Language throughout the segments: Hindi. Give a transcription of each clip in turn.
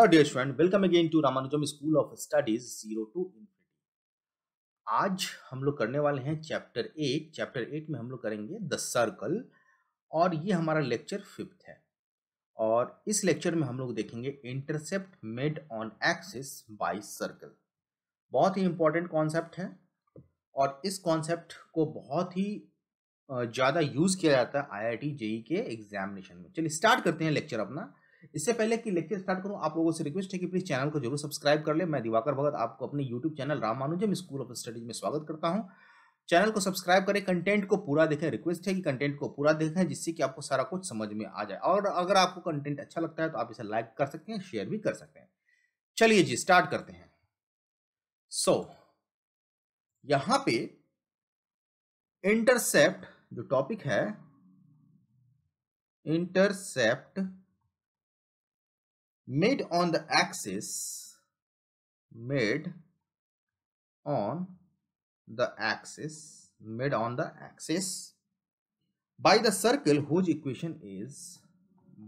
Hello dear student welcome again to Ramanujam school of studies zero to infinity आज हम लोग करने वाले हैं चैप्टर एट चैप्टर एट में हम लोग करेंगे द सर्कल और ये हमारा लेक्चर फिफ्थ है और इस लेक्चर में हम लोग देखेंगे intercept made on axis by circle बहुत ही इंपॉर्टेंट कॉन्सेप्ट है और इस कॉन्सेप्ट को बहुत ही ज़्यादा यूज़ किया जाता है आई आई e के एग्जामिनेशन में चलिए स्टार्ट करते हैं लेक्चर अपना इससे पहले कि लेक्चर स्टार्ट करूं आप लोगों से रिक्वेस्ट है कि प्लीज चैनल को जरूर सब्सक्राइब कर ले मैं दिवाकर भगत आपको अपने YouTube channel Ramanujam school of studies में स्वागत करता हूँ चैनल को सब्सक्राइब करें कंटेंट को पूरा देखें रिक्वेस्ट है कि कंटेंट को पूरा देखें जिससे कि आपको सारा कुछ समझ में आ जाए और अगर आपको कंटेंट अच्छा लगता है तो आप इसे लाइक कर सकते हैं शेयर भी कर सकते हैं चलिए जी स्टार्ट करते हैं सो so, यहां पे इंटरसेप्ट जो टॉपिक है intercept made on the axis made on the axis made on the axis by the circle whose equation is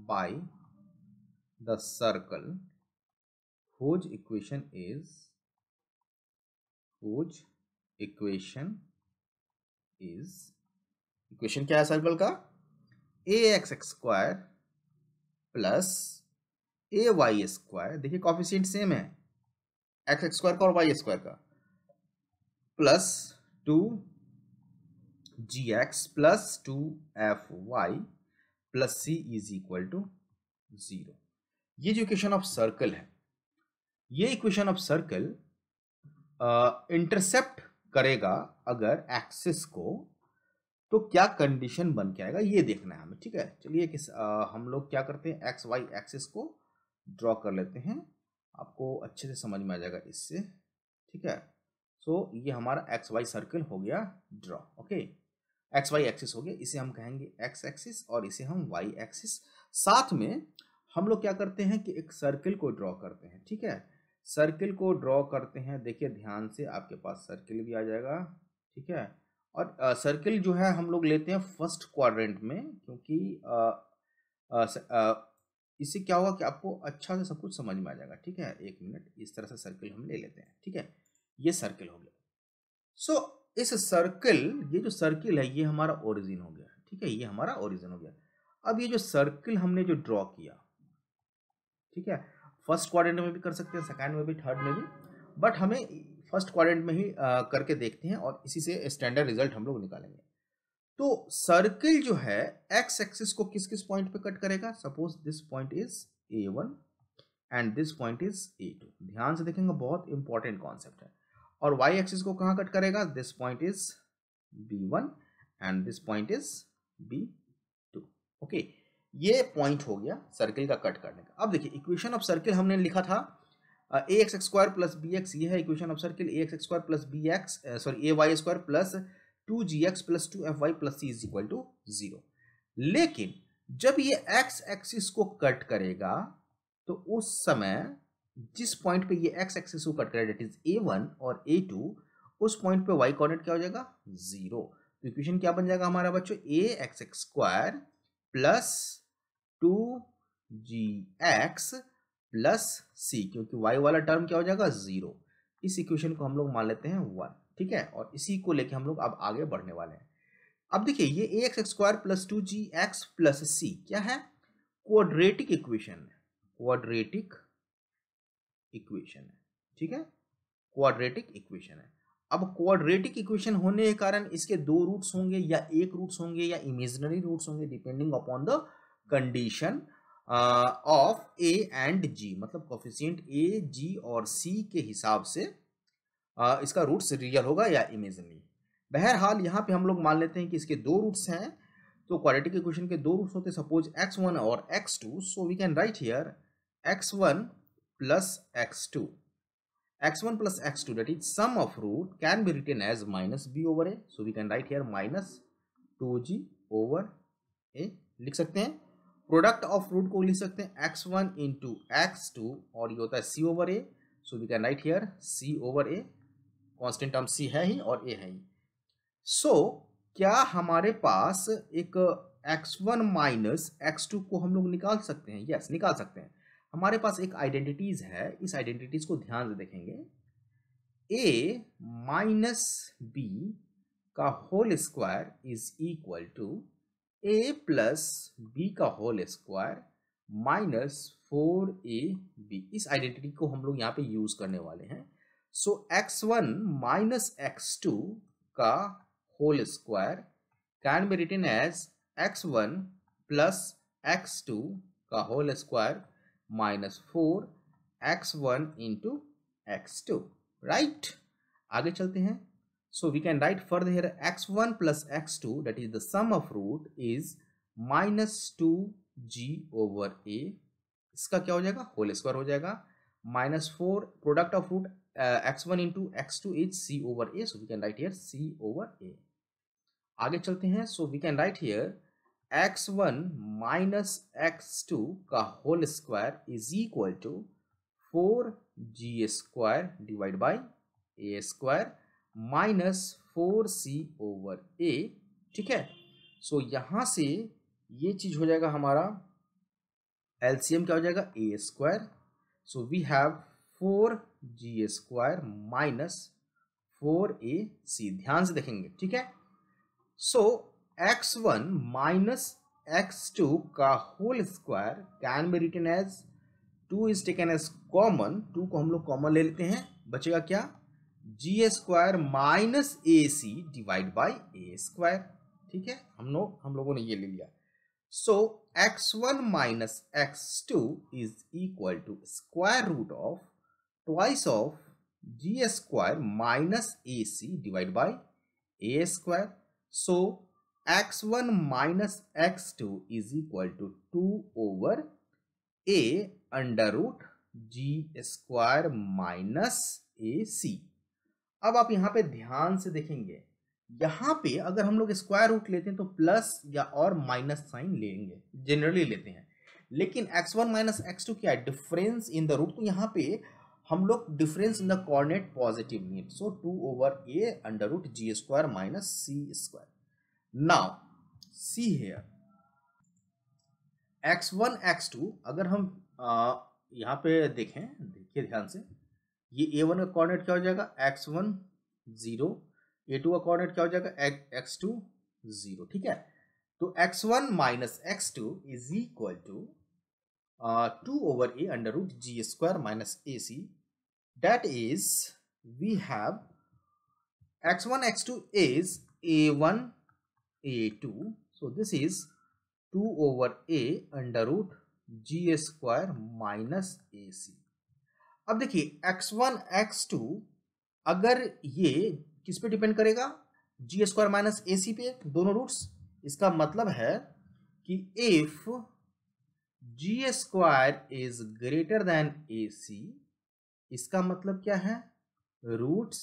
by the circle whose equation is whose equation is equation क्या है circle का ax square plus A Y square देखिए कॉफिशियंट सेम है एक्स स्क्वायर का और वाई स्क्वायर का plus two ji x plus two F Y plus C is equal to zero ये जो इक्वेशन ऑफ सर्कल है ये इक्वेशन ऑफ सर्कल इंटरसेप्ट करेगा अगर एक्सिस को तो क्या कंडीशन बन के आएगा ये देखना है हमें ठीक है चलिए किस आ, हम लोग क्या करते हैं एक्स वाई एक्सिस को ड्रॉ कर लेते हैं आपको अच्छे से समझ में आ जाएगा इससे ठीक है सो so, ये हमारा एक्स वाई सर्कल हो गया draw okay x Y axis हो गया इसे हम कहेंगे एक्स एक्सिस और इसे हम वाई एक्सिस साथ में हम लोग क्या करते हैं कि एक सर्किल को ड्रॉ करते हैं ठीक है सर्किल को ड्रॉ करते हैं देखिए ध्यान से आपके पास सर्किल भी आ जाएगा ठीक है और सर्किल जो है हम लोग लेते हैं फर्स्ट क्वाड्रेंट में क्योंकि आ, आ, आ, इससे क्या होगा कि आपको अच्छा से सब कुछ समझ में आ जाएगा ठीक है एक मिनट इस तरह से सर्किल हम ले लेते हैं ठीक है ये सर्किल हो गया सो so, इस सर्किल ये जो सर्किल है ये हमारा ओरिजिन हो गया ठीक है ये हमारा ओरिजिन हो गया अब ये जो सर्किल हमने जो ड्रॉ किया ठीक है फर्स्ट क्वाड्रेंट में भी कर सकते हैं सेकंड में भी थर्ड में भी बट हमें फर्स्ट क्वाड्रेंट में ही आ, करके देखते हैं और इसी से स्टैंडर्ड रिजल्ट हम लोग निकालेंगे तो सर्किल जो है एक्स एक्सिस को किस किस पॉइंट पे कट करेगा suppose this point is A one and this point is A two ध्यान से देखेंगे बहुत इंपॉर्टेंट कॉन्सेप्ट है और वाई एक्सिस को कहाँ कट करेगा this point is B one and this point is B two okay ये पॉइंट हो गया सर्किल का कट करने का अब देखिए इक्वेशन ऑफ सर्किल हमने लिखा था ए x square plus B x ये है equation of circle A x square plus B x sorry A Y square plus two ji x plus two F Y plus C is equal to zero लेकिन जब ये एक्स एक्सिस को कट करेगा तो उस समय जिस पॉइंट पे ये एक्स एक्सिस को कट करेगा डेट इज ए वन और ए टू उस पॉइंट पे वाई कॉर्डिनेट क्या हो जाएगा जीरो तो इक्वेशन क्या बन जाएगा हमारा बच्चों ए x x square plus two जी एक्स प्लस सी क्योंकि वाई वाला टर्म क्या हो जाएगा जीरो इस इक्वेशन को हम लोग मान लेते हैं वन ठीक है और इसी को लेके हम लोग अब आगे बढ़ने वाले हैं अब देखिए ये ए एक्स स्क्वायर प्लस टू जी एक्स प्लस सी क्या है क्वाड्रेटिक इक्वेशन है क्वाड्रेटिक इक्वेशन है ठीक है क्वाड्रेटिक इक्वेशन है अब क्वाड्रेटिक इक्वेशन होने के कारण इसके दो रूट्स होंगे या एक रूट्स होंगे या इमेजनरी रूट्स होंगे depending upon the condition of A and जी मतलब कोफिशियंट ए जी और सी के हिसाब से इसका रूट्स रियल होगा या इमेजनरी बहरहाल यहाँ पे हम लोग मान लेते हैं कि इसके दो रूट्स हैं तो क्वालिटी के क्वेश्चन के दो रूट्स होते हैं सपोज एक्स वन और x two so we can write here x one plus x two X one plus x two that is sum of root can be written as minus B over A so we can write here minus two ji over A लिख सकते हैं प्रोडक्ट ऑफ रूट को लिख सकते हैं X one into x two और ये होता है सी over A so we can write here C over A constant term C है ही और ए है ही सो so, क्या हमारे पास एक X one minus x two को हम लोग निकाल सकते हैं यस yes, निकाल सकते हैं हमारे पास एक आइडेंटिटीज है इस आइडेंटिटीज को ध्यान से देखेंगे ए माइनस बी का whole square is equal to A plus B का whole square minus four A B इस आइडेंटिटी को हम लोग यहाँ पे यूज करने वाले हैं so x one minus x two का whole square can be written as x one plus x two का whole square minus four x one into x two right आगे चलते हैं so we can right further here x one plus x two that is the sum of root is minus two ji over ए इसका क्या हो जाएगा होल स्क्वायर हो जाएगा minus four product of root uh, x1 into x2 is c over a so we can write here C over ए आगे चलते हैं so we can write here x one minus x two का whole square is equal to four ji square divide by A square minus four C over ए ठीक है सो so, यहाँ से ये चीज हो जाएगा हमारा एलसीएम क्या हो जाएगा ए square so we have four ji square minus four ए सी ध्यान से देखेंगे ठीक है so x one minus x two का whole square can be written as two is taken as common two को हम लोग कॉमन ले लेते हैं बचेगा क्या जी square minus A C divide by A square ठीक है हम लोग हम लोगों ने ये ले लिया so x one minus x two is equal to square root of twice of g square minus ac divided by a square. So x1 minus x2 is equal to 2 over a under root g square minus ac. अब आप यहाँ पे ध्यान से देखेंगे यहाँ पे अगर हम लोग स्क्वायर रूट लेते हैं तो प्लस या और माइनस साइन लेंगे जनरली लेते हैं लेकिन X one minus x two क्या है डिफरेंस इन द रूट तो यहाँ पे हम लोग difference in the coordinate positive mean so two over a under root g square minus c square now see here x one x two अगर हम आ, यहाँ पे देखें देखिए ध्यान से ये ए वन का कॉर्डिनेट क्या हो जाएगा x one zero a two का कॉर्डिनेट क्या हो जाएगा एक्स टू जीरो ठीक है तो x one minus x two is equal to two over a under root g square minus A c that is we have x1 x2 is a1 a2 so this is 2 over a under root g square minus ac अब देखिए x1 x2 अगर ये किस पे डिपेंड करेगा g स्क्वायर माइनस ए पे दोनों रूट्स इसका मतलब है कि if g square is greater than a c इसका मतलब क्या है रूट्स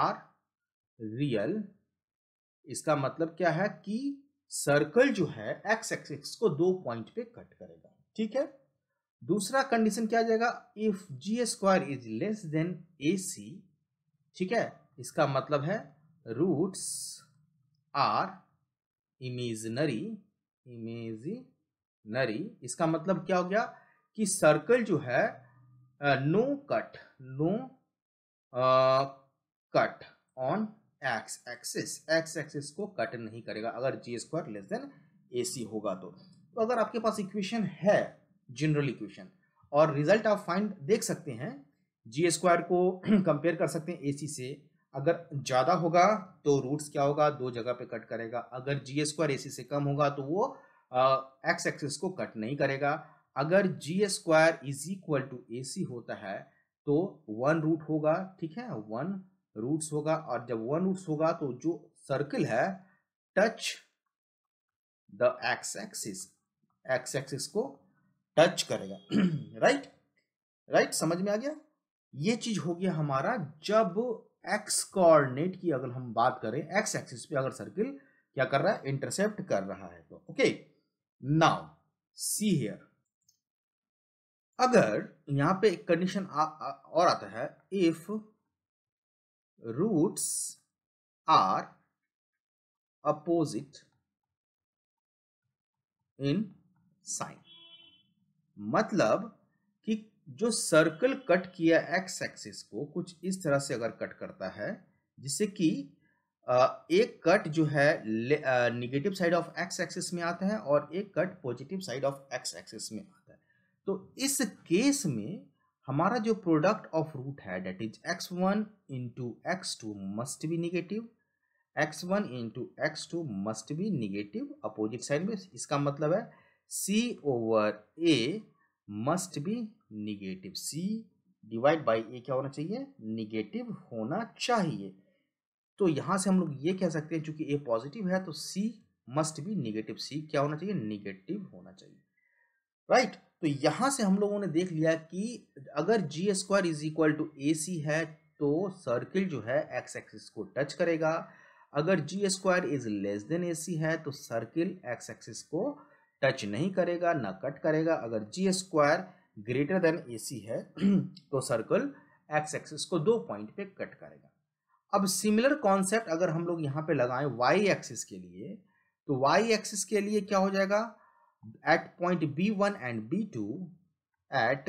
आर रियल इसका मतलब क्या है कि सर्कल जो है एक्स एक्सिस को दो पॉइंट पे कट करेगा ठीक है दूसरा कंडीशन क्या आ जाएगा if g square is less than a c ठीक है इसका मतलब है रूट्स आर इमेजनरी इमेजिनरी इसका मतलब क्या हो गया कि सर्कल जो है no cut no cut on x axis x axis को कट नहीं करेगा अगर g square less than a c होगा तो तो अगर आपके पास इक्वेशन है जनरल इक्वेशन और रिजल्ट आप फाइंड देख सकते हैं जी स्क्वायर को कंपेयर कर सकते हैं ए सी से अगर ज़्यादा होगा तो रूट्स क्या होगा दो जगह पे कट करेगा अगर जी स्क्वायर ए सी से कम होगा तो वो एक्स एक्सिस को कट नहीं करेगा अगर g square is equal to a c होता है तो वन रूट होगा ठीक है वन रूट्स होगा और जब वन रूट्स होगा तो जो सर्कल है touch the x axis x axis को टच करेगा राइट राइट समझ में आ गया ये चीज हो गया हमारा जब एक्स कोऑर्डिनेट की अगर हम बात करें एक्स एक्सिस पे अगर सर्किल क्या कर रहा है इंटरसेप्ट कर रहा है तो ओके नाउ सी हेयर अगर यहाँ पे एक कंडीशन और आता है if roots are opposite in sign मतलब कि जो सर्कल कट किया एक्स एक्सिस को कुछ इस तरह से अगर कट करता है जिससे कि एक कट जो है negative side of x axis में आता है और एक cut positive side of x axis में आता है तो इस केस में हमारा जो प्रोडक्ट ऑफ रूट है that is x one into x two must be negative x one into x two must be negative opposite side में इसका मतलब है सी over a must be negative c divide by a क्या होना चाहिए निगेटिव होना चाहिए तो यहाँ से हम लोग ये कह सकते हैं चूंकि ए पॉजिटिव है तो c must be negative c क्या होना चाहिए निगेटिव होना चाहिए राइट right? तो यहाँ से हम लोगों ने देख लिया कि अगर g square is equal to a c है तो सर्किल जो है एक्स एक्सिस को टच करेगा अगर g square is less than a c है तो सर्किल एक्स एक्सिस को टच नहीं करेगा ना कट करेगा अगर g square greater than a c है तो सर्कल एक्स एक्सिस को दो पॉइंट पे कट करेगा अब सिमिलर कॉन्सेप्ट अगर हम लोग यहाँ पे लगाएं वाई एक्सिस के लिए तो वाई एक्सिस के लिए क्या हो जाएगा at point B1 and B2 at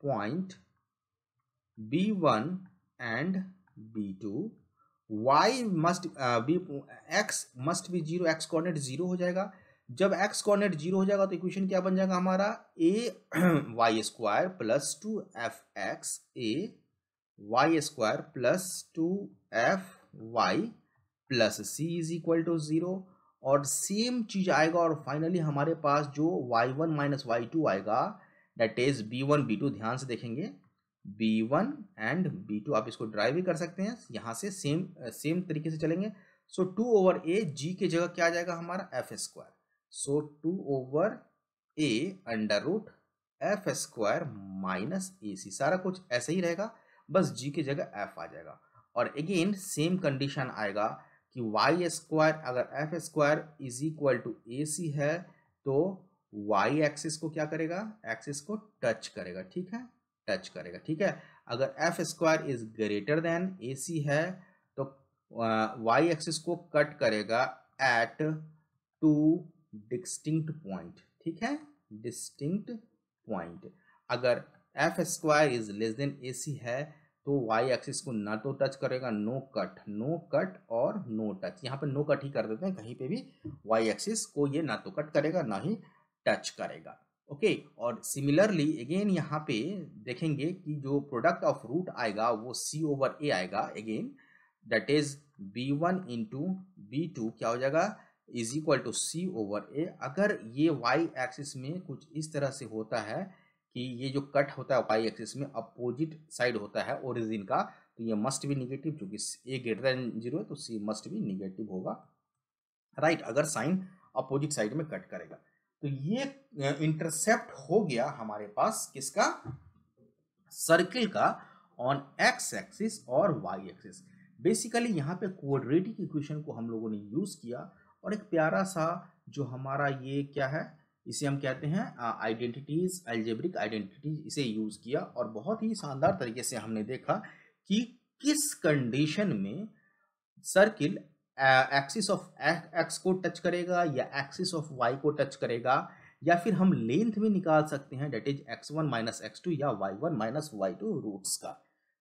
point B1 and B2 y must uh, be x must be zero x coordinate zero हो जाएगा जब x कोऑर्डिनेट जीरो हो जाएगा तो इक्वेशन क्या बन जाएगा हमारा a Y square plus two f x a Y square plus two F Y plus C is equal to zero और सेम चीज़ आएगा और फाइनली हमारे पास जो y one minus y two आएगा that is b one b two ध्यान से देखेंगे b one and b two आप इसको ड्राइव भी कर सकते हैं यहाँ से सेम सेम uh, तरीके से चलेंगे सो टू ओवर ए जी के जगह क्या आ जाएगा हमारा f square so two over a under root f square minus A c सारा कुछ ऐसे ही रहेगा बस जी के जगह एफ आ जाएगा और अगेन सेम कंडीशन आएगा कि वाई स्क्वायर अगर f square is equal to a c है तो वाई एक्सिस को क्या करेगा एक्सिस को टच करेगा ठीक है टच करेगा ठीक है अगर f square is greater than a c है तो वाई एक्सिस को कट करेगा एट टू डिस्टिंक्ट पॉइंट ठीक है डिस्टिंक्ट पॉइंट अगर f square is less than a c है तो वाई एक्सिस को ना तो टच करेगा नो कट नो कट और नो टच यहाँ पे नो कट ही कर देते हैं कहीं पे भी वाई एक्सिस को ये ना तो कट करेगा ना ही टच करेगा ओके okay, और सिमिलरली अगेन यहाँ पे देखेंगे कि जो प्रोडक्ट ऑफ रूट आएगा वो सी ओवर ए आएगा again that is B one into b two क्या हो जाएगा is equal to c over a अगर ये वाई एक्सिस में कुछ इस तरह से होता है कि ये जो कट होता है वाई एक्सिस में अपोजिट साइड होता है ओरिजिन का तो ये मस्ट भी निगेटिव चूंकि ए ग्रेटर देन जीरो है तो सी मस्ट भी निगेटिव होगा राइट right, अगर साइन अपोजिट साइड में कट करेगा तो ये इंटरसेप्ट हो गया हमारे पास किसका सर्किल का ऑन एक्स एक्सिस और वाई एक्सिस बेसिकली यहाँ पे क्वाड्रेटिक इक्वेशन को हम लोगों ने यूज़ किया और एक प्यारा सा जो हमारा ये क्या है इसे हम कहते हैं आइडेंटिटीज एल्जेब्रिक आइडेंटिटीज इसे यूज़ किया और बहुत ही शानदार तरीके से हमने देखा कि किस कंडीशन में सर्किल एक्सिस ऑफ एक्स को टच करेगा या एक्सिस ऑफ वाई को टच करेगा या फिर हम लेंथ भी निकाल सकते हैं that is x one minus x two या y one minus y two roots का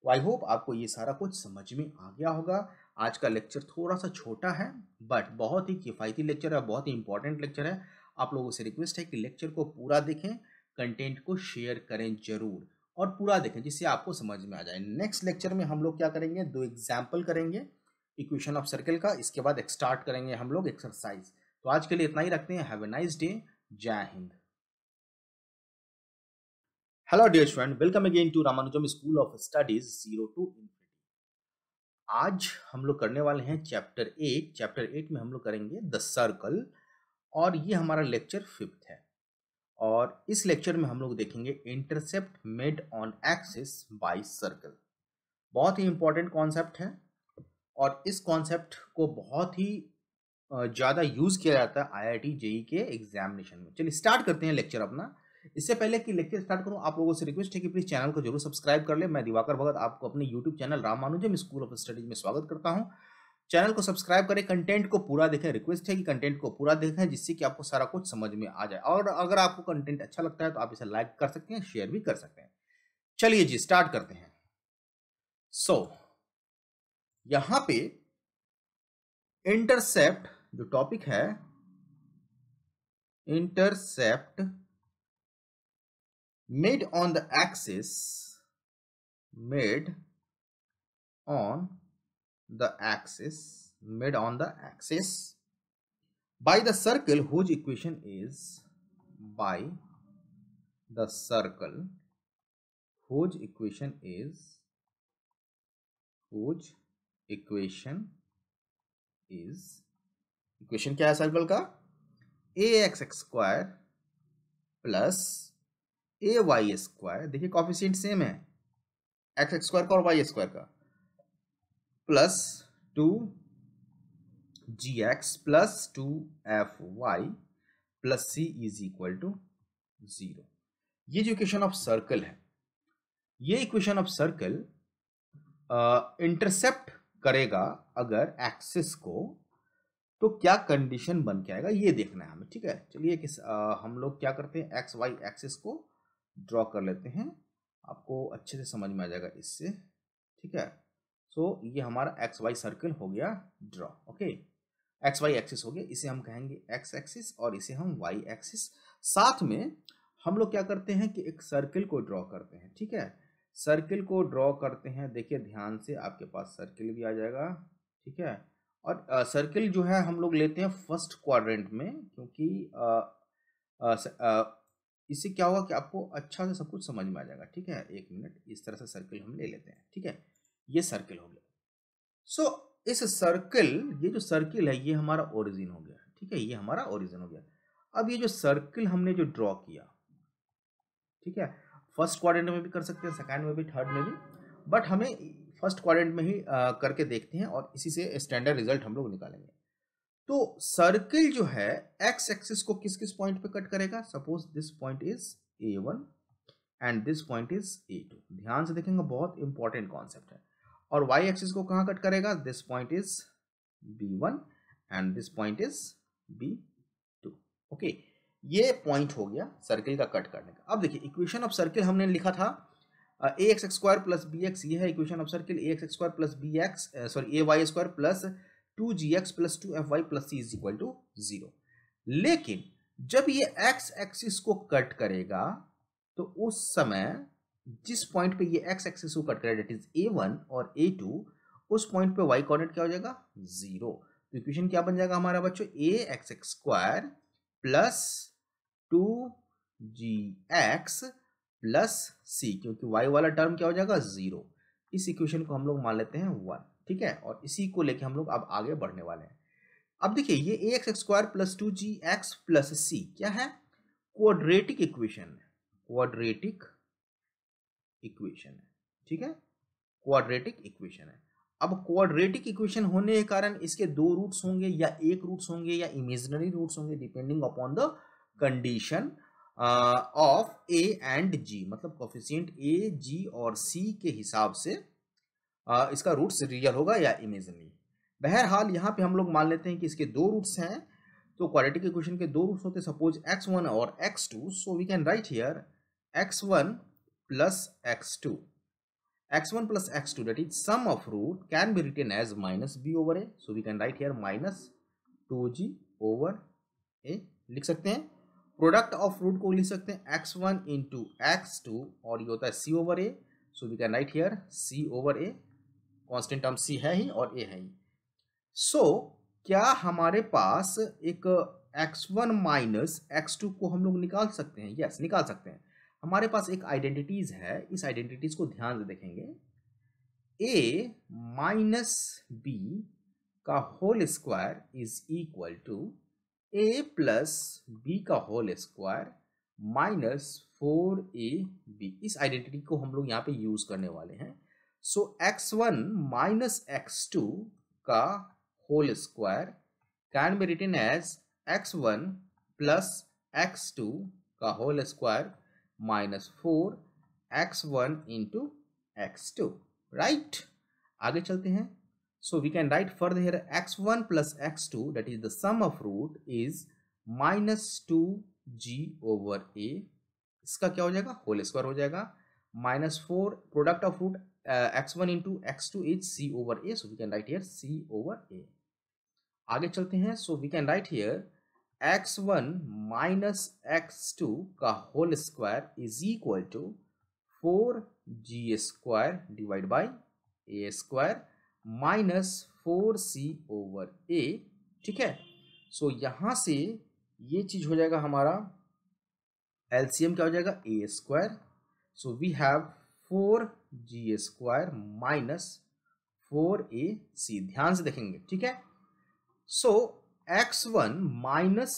तो आई होप आपको ये सारा कुछ समझ में आ गया होगा आज का लेक्चर थोड़ा सा छोटा है बट बहुत ही किफ़ायती लेक्चर है बहुत ही इंपॉर्टेंट लेक्चर है आप लोगों से रिक्वेस्ट है कि लेक्चर को पूरा देखें कंटेंट को शेयर करें जरूर और पूरा देखें जिससे आपको समझ में आ जाए नेक्स्ट लेक्चर में हम लोग क्या करेंगे दो एग्जाम्पल करेंगे इक्वेशन ऑफ सर्कल का इसके बाद स्टार्ट करेंगे हम लोग एक्सरसाइज तो आज के लिए इतना ही रखते हैं have a nice day Jai Hind hello dear student welcome again to Ramanujam school of studies zero two आज हम लोग करने वाले हैं चैप्टर एट चैप्टर एट में हम लोग करेंगे द सर्कल और ये हमारा लेक्चर फिफ्थ है और इस लेक्चर में हम लोग देखेंगे intercept made on axis by circle बहुत ही इंपॉर्टेंट कॉन्सेप्ट है और इस कॉन्सेप्ट को बहुत ही ज़्यादा यूज़ किया जाता है आई आई टी जेई के एग्जामिनेशन में चलिए स्टार्ट करते हैं लेक्चर अपना इससे पहले कि लेक्चर स्टार्ट करूं आप लोगों से रिक्वेस्ट है कि प्लीज़ चैनल को जरूर सब्सक्राइब कर ले मैं दिवाकर भगत आपको अपने YouTube channel Ramanujam school of studies में स्वागत करता हूँ चैनल को सब्सक्राइब करें कंटेंट को पूरा देखें रिक्वेस्ट है कि कंटेंट को पूरा देखें जिससे कि आपको सारा कुछ समझ में आ जाए और अगर आपको कंटेंट अच्छा लगता है तो आप इसे लाइक कर सकते हैं शेयर भी कर सकते हैं चलिए जी स्टार्ट करते हैं सो so, यहां पे इंटरसेप्ट जो टॉपिक है intercept made on the axis made on the axis made on the axis by the circle whose equation is by the circle whose equation is whose equation is equation kya hai circle ka ax x square plus a Y square देखिए कॉफिशियंट सेम है एक्स स्क्वायर का और वाई स्क्वायर का plus two ji x plus two F Y plus C is equal to zero ये जो इक्वेशन ऑफ सर्कल है ये इक्वेशन ऑफ सर्कल इंटरसेप्ट करेगा अगर एक्सिस को तो क्या कंडीशन बन के आएगा ये देखना है हमें ठीक है चलिए किस आ, हम लोग क्या करते हैं एक्स वाई एक्सिस को ड्रॉ कर लेते हैं आपको अच्छे से समझ में आ जाएगा इससे ठीक है सो so, ये हमारा एक्स वाई सर्कल हो गया draw okay x Y axis हो गया इसे हम कहेंगे एक्स एक्सिस और इसे हम वाई एक्सिस साथ में हम लोग क्या करते हैं कि एक सर्किल को ड्रॉ करते हैं ठीक है सर्किल को ड्रॉ करते हैं देखिए ध्यान से आपके पास सर्किल भी आ जाएगा ठीक है और सर्किल जो है हम लोग लेते हैं फर्स्ट क्वाड्रेंट में क्योंकि आ, इससे क्या होगा कि आपको अच्छा से सब कुछ समझ में आ जाएगा ठीक है एक मिनट इस तरह से सर्किल हम ले लेते हैं ठीक है ये सर्किल हो गया सो so, इस सर्किल ये जो सर्किल है ये हमारा ओरिजिन हो गया ठीक है ये हमारा ओरिजिन हो गया अब ये जो सर्किल हमने जो ड्रॉ किया ठीक है फर्स्ट क्वाड्रेंट में भी कर सकते हैं सेकंड में भी थर्ड में भी बट हमें फर्स्ट क्वाड्रेंट में ही आ, करके देखते हैं और इसी से स्टैंडर्ड रिजल्ट हम लोग निकालेंगे तो सर्किल जो है एक्स एक्सिस को किस किस पॉइंट पे कट करेगा suppose this point is A one and this point is A two ध्यान से देखेंगे बहुत इंपॉर्टेंट कॉन्सेप्ट है और वाई एक्सिस को कहाँ कट करेगा this point is B one and this point is B two okay ये पॉइंट हो गया सर्किल का कट करने का अब देखिए इक्वेशन ऑफ सर्किल हमने लिखा था ए x square plus B x ये है equation of circle A x square plus B x sorry A Y square plus two ji x plus two F Y plus C is equal to zero लेकिन जब ये एक्स एक्सिस को कट करेगा तो उस समय जिस पॉइंट पे ये एक्स एक्सिस को कट करेगा डेट इज ए वन और ए टू उस पॉइंट पे वाई कॉर्डिनेट क्या हो जाएगा जीरो तो इक्वेशन क्या बन जाएगा हमारा बच्चों ए x x square plus two जी एक्स प्लस सी क्योंकि वाई वाला टर्म क्या हो जाएगा जीरो इस इक्वेशन को हम लोग मान लेते हैं वन ठीक है और इसी को लेके हम लोग अब आगे बढ़ने वाले हैं अब देखिए ये ए एक्स स्क्वायर प्लस टू जी एक्स प्लस सी क्या है क्वाड्रेटिक इक्वेशन क्वाड्रेटिक इक्वेशन है ठीक है क्वाड्रेटिक इक्वेशन है अब क्वाड्रेटिक इक्वेशन होने के कारण इसके दो रूट्स होंगे या एक रूट्स होंगे या इमेजनरी रूट्स होंगे depending upon the condition of A and जी मतलब कॉफिशियंट ए जी और सी के हिसाब से uh, इसका रूट्स रियल होगा या इमेजनरी बहरहाल यहाँ पे हम लोग मान लेते हैं कि इसके दो रूट्स हैं तो क्वाड्रेटिक इक्वेशन के दो रूट्स होते सपोज एक्स वन और x two so we can write here x one plus x2 x1 plus x2 that is sum of root can be written as minus b over a so we can write here minus 2g over a लिख सकते हैं प्रोडक्ट ऑफ रूट को लिख सकते हैं x1 one into x two और ये होता है c over a so we can write here c over a constant term c है ही और a है ही सो so, क्या हमारे पास एक x1 वन माइनस एक्स को हम लोग निकाल सकते हैं यस yes, निकाल सकते हैं हमारे पास एक आइडेंटिटीज है इस आइडेंटिटीज को ध्यान से देखेंगे ए माइनस बी का whole square is equal to A plus B का whole square minus four A B इस आइडेंटिटी को हम लोग यहाँ पे यूज करने वाले हैं so x one minus x two का whole square can be written as x one plus x two का whole square minus four x one into x two right आगे चलते हैं right we can x one plus x two x2 is the sum of root is minus two ji over ए इसका क्या हो जाएगा होल स्क्वायर हो जाएगा minus four product of root x one into x two is c over A so we can write here c over ए आगे चलते हैं so we can write here x one minus x two का whole square is equal to four ji square divide by A square minus four C over ए ठीक है सो so, यहाँ से ये चीज़ हो जाएगा हमारा एलसीएम क्या हो जाएगा ए square so we have four ji square minus four ए सी ध्यान से देखेंगे ठीक है so so, x one minus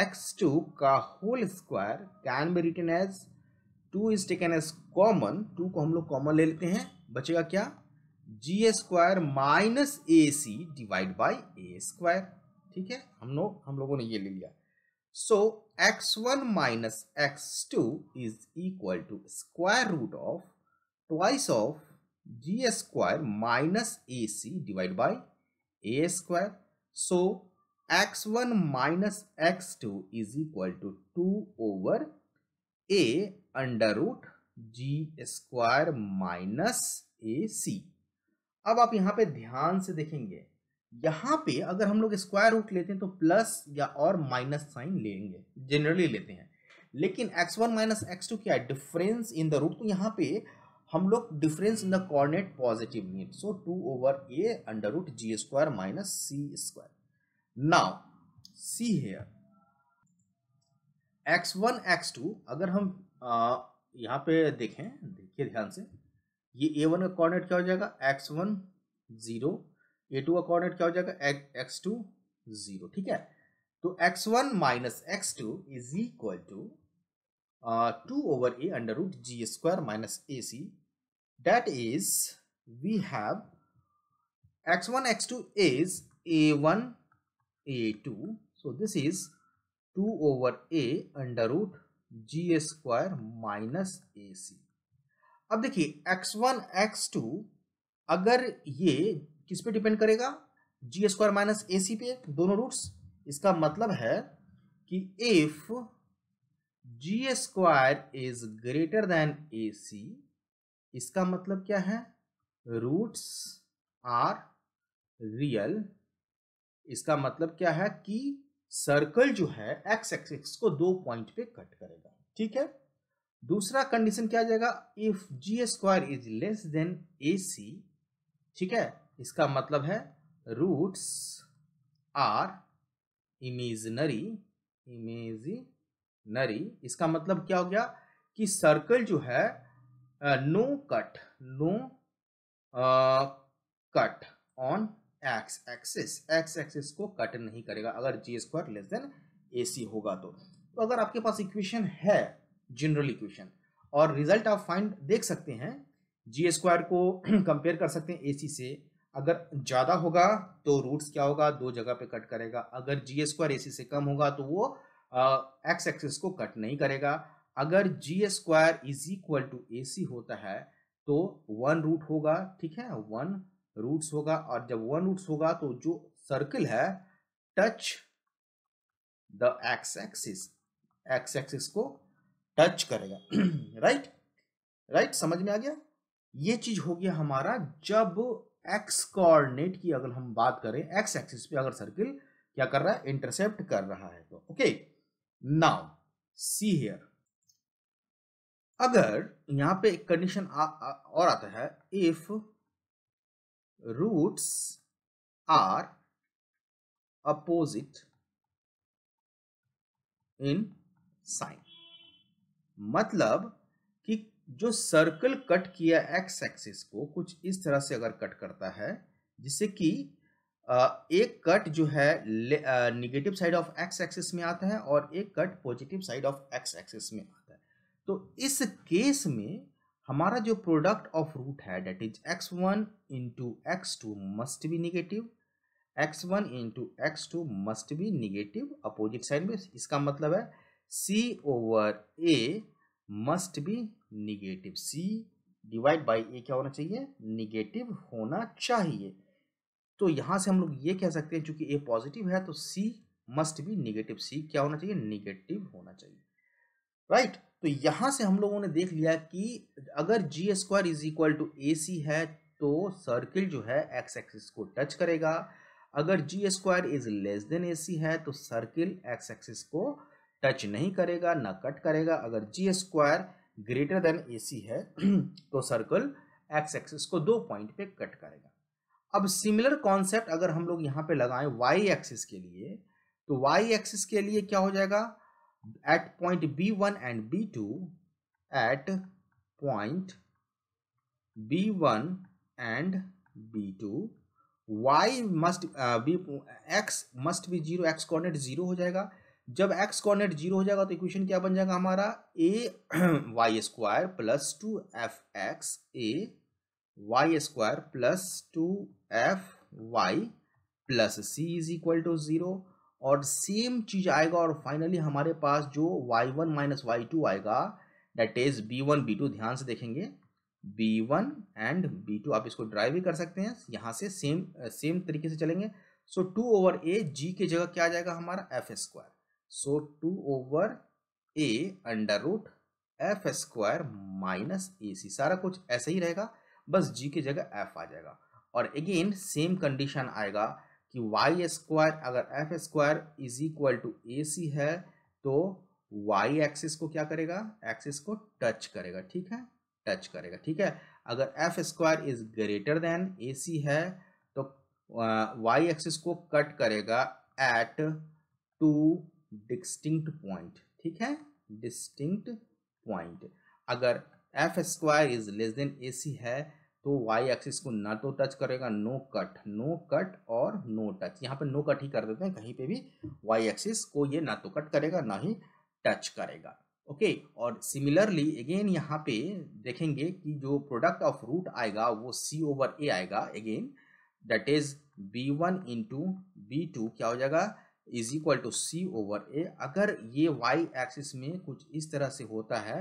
x two का whole square can be written as two is taken as common two को हम लोग कॉमन ले लेते हैं बचेगा क्या जी square minus A C divide by A square ठीक है हम लोग हम लोगों ने ये ले लिया so x one minus x two is equal to square root of twice of g square minus A C divide by A square so x1 x two is equal to two over a under root g square minus A c अब आप यहाँ पे ध्यान से देखेंगे यहाँ पे अगर हम लोग स्क्वायर रूट लेते हैं तो प्लस या और माइनस साइन लेंगे जनरली लेते हैं लेकिन x1 one minus x two क्या है डिफरेंस इन द रूट तो यहाँ पे हम लोग difference in the coordinate positive neat so two over a under root g square minus c square now see here x one x two अगर हम आ, यहाँ पे देखें देखिए ध्यान से ये ए वन का कॉर्डिनेट क्या हो जाएगा x one zero a two का कॉर्डिनेट क्या हो जाएगा एक्स टू जीरो ठीक है तो x one minus x two is equal to two over a under root g square minus A c that is we have x one x two is A one a2 so this is 2 over a under root g square minus A c अब देखिए x1 x2 अगर ये किस पे डिपेंड करेगा जी स्क्वायर माइनस ए सी पे दोनों रूट्स इसका मतलब है कि if g square is greater than a c इसका मतलब क्या है रूट्स आर रियल इसका मतलब क्या है कि सर्कल जो है एक्स एक्सिस को दो पॉइंट पे कट करेगा ठीक है दूसरा कंडीशन क्या आ जाएगा if g square is less than a c ठीक है इसका मतलब है रूट्स आर इमेजनरी इमेजिनरी इसका मतलब क्या हो गया कि सर्कल जो है no cut no cut on x axis x axis को कट नहीं करेगा अगर g square less than a c होगा तो तो अगर आपके पास इक्वेशन है जनरल इक्वेशन और रिजल्ट आप फाइंड देख सकते हैं जी स्क्वायर को कंपेयर कर सकते हैं ए सी से अगर ज़्यादा होगा तो रूट्स क्या होगा दो जगह पे कट करेगा अगर जी स्क्वायर ए सी से कम होगा तो वो एक्स एक्सिस को कट नहीं करेगा अगर g square is equal to a c होता है तो वन रूट होगा ठीक है वन रूट्स होगा और जब वन रूट्स होगा तो जो सर्कल है touch the x axis x axis को टच करेगा राइट राइट समझ में आ गया ये चीज हो गया हमारा जब एक्स कोऑर्डिनेट की अगर हम बात करें एक्स एक्सिस पे अगर सर्किल क्या कर रहा है इंटरसेप्ट कर रहा है तो ओके नाउ सी हियर अगर यहां पे एक कंडीशन और आता है if roots are opposite in sign मतलब कि जो सर्कल कट किया एक्स एक्सिस को कुछ इस तरह से अगर कट करता है जिससे कि एक कट जो है negative side of x axis में आता है और एक cut positive side of x axis में आता है तो इस केस में हमारा जो प्रोडक्ट ऑफ रूट है that is x one into x two must be negative x one into x two must be negative opposite side में इसका मतलब है सी over a must be negative c divide by a क्या होना चाहिए निगेटिव होना चाहिए तो यहाँ से हम लोग ये कह सकते हैं चूंकि ए पॉजिटिव है तो c must be negative c क्या होना चाहिए निगेटिव होना चाहिए राइट right? तो यहाँ से हम लोगों ने देख लिया कि अगर g square is equal to a c है तो सर्किल जो है एक्स एक्सिस को टच करेगा अगर g square is less than a c है तो सर्किल एक्स एक्सिस को टच नहीं करेगा ना कट करेगा अगर g square greater than a c है तो सर्कल एक्स एक्सिस को दो पॉइंट पे कट करेगा अब सिमिलर कॉन्सेप्ट अगर हम लोग यहाँ पे लगाएं वाई एक्सिस के लिए तो वाई एक्सिस के लिए क्या हो जाएगा at point B1 and B2 at point B1 and B2 y must uh, be x must be zero x coordinate zero हो जाएगा जब x कोऑर्डिनेट जीरो हो जाएगा तो इक्वेशन क्या बन जाएगा हमारा a Y square plus two f x a Y square plus two F Y plus C is equal to zero और सेम चीज आएगा और फाइनली हमारे पास जो y1 one minus y two आएगा डेट इज b1 b2 ध्यान से देखेंगे b1 एंड टू आप इसको ड्राइव भी कर सकते हैं यहाँ से सेम सेम तरीके से चलेंगे सो टू ओवर ए जी के जगह क्या आ जाएगा हमारा f square so two over a under root f square minus A c सारा कुछ ऐसे ही रहेगा बस जी की जगह एफ आ जाएगा और अगेन सेम कंडीशन आएगा कि वाई स्क्वायर अगर f square is equal to a c है तो वाई एक्सिस को क्या करेगा एक्सिस को टच करेगा ठीक है टच करेगा ठीक है अगर f square is greater than a c है तो वाई एक्सिस को कट करेगा एट टू डिस्टिंक्ट पॉइंट ठीक है डिस्टिंक्ट पॉइंट अगर f square is less than a c है तो वाई एक्सिस को ना तो टच करेगा नो कट नो कट और नो टच यहाँ पे नो कट ही कर देते हैं कहीं पे भी वाई एक्सिस को ये ना तो कट करेगा ना ही टच करेगा ओके और सिमिलरली अगेन यहाँ पे देखेंगे कि जो प्रोडक्ट ऑफ रूट आएगा वो सी ओवर ए आएगा again that is B one into b two क्या हो जाएगा is equal to c over a अगर ये वाई एक्सिस में कुछ इस तरह से होता है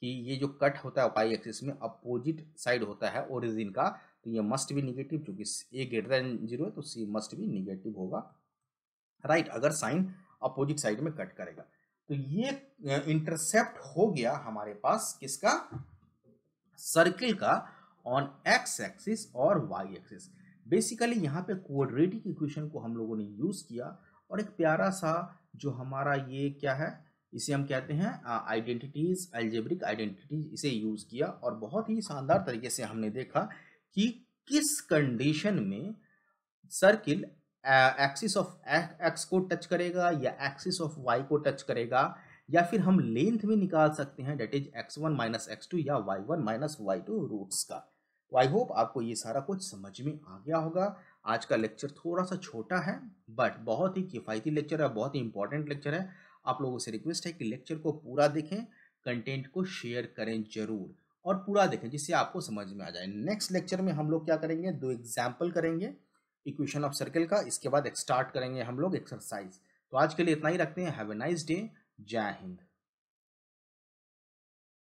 कि ये जो कट होता है वाई एक्सिस में अपोजिट साइड होता है ओरिजिन का तो ये मस्ट भी निगेटिव चूंकि ए ग्रेटर देन जीरो है तो सी मस्ट भी निगेटिव होगा राइट अगर साइन अपोजिट साइड में कट करेगा तो ये इंटरसेप्ट हो गया हमारे पास किसका सर्किल का ऑन एक्स एक्सिस और वाई एक्सिस बेसिकली यहाँ पे कोऑर्डिनेटिक इक्वेशन को हम लोगों ने यूज़ किया और एक प्यारा सा जो हमारा ये क्या है इसे हम कहते हैं आइडेंटिटीज एल्जेब्रिक आइडेंटिटीज इसे यूज़ किया और बहुत ही शानदार तरीके से हमने देखा कि किस कंडीशन में सर्किल एक्सिस ऑफ एक्स को टच करेगा या एक्सिस ऑफ वाई को टच करेगा या फिर हम लेंथ भी निकाल सकते हैं that is x one minus x two या y one minus y two roots का तो आई होप आपको ये सारा कुछ समझ में आ गया होगा आज का लेक्चर थोड़ा सा छोटा है बट बहुत ही किफ़ायती लेक्चर है बहुत ही इंपॉर्टेंट लेक्चर है आप लोगों से रिक्वेस्ट है कि लेक्चर को पूरा देखें कंटेंट को शेयर करें जरूर और पूरा देखें जिससे आपको समझ में आ जाए नेक्स्ट लेक्चर में हम लोग क्या करेंगे दो एग्जाम्पल करेंगे इक्वेशन ऑफ सर्कल का इसके बाद स्टार्ट करेंगे हम लोग एक्सरसाइज तो आज के लिए इतना ही रखते हैं have a nice day Jai Hind